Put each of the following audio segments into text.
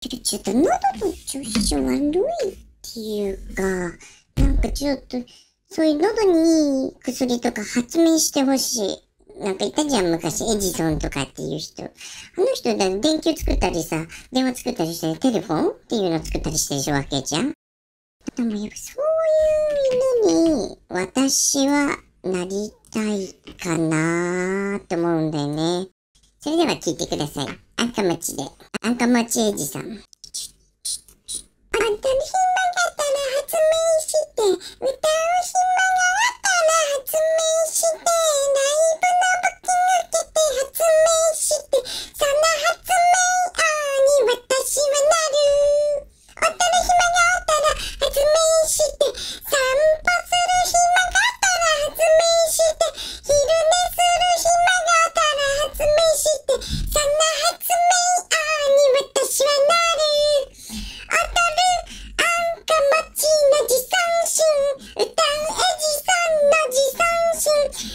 けどちょっと喉の調子悪いっていうか、なんかちょっと、そういう喉にいい薬とか発明してほしい。なんかいたじゃん、昔、エジソンとかっていう人。あの人だ、電球作ったりさ、電話作ったりして、テレフォンっていうの作ったりしてるわけじゃん。でもやっぱそういう犬に、私はなりたいかなーと思うんだよね。それでは聞いてください。あんたまちで、あんたまちえじさん。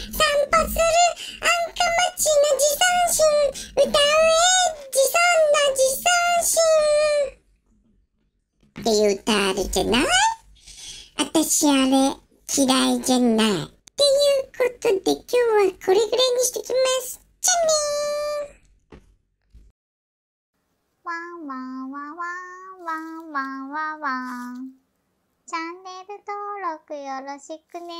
散歩するあんかまちの自尊心歌うエッジの自尊心っていう歌あるじゃない私あれ嫌いじゃないっていうことで今日はこれぐらいにしてきますじゃねーわんわんわんわんわんわんわんチャンネル登録よろしくね。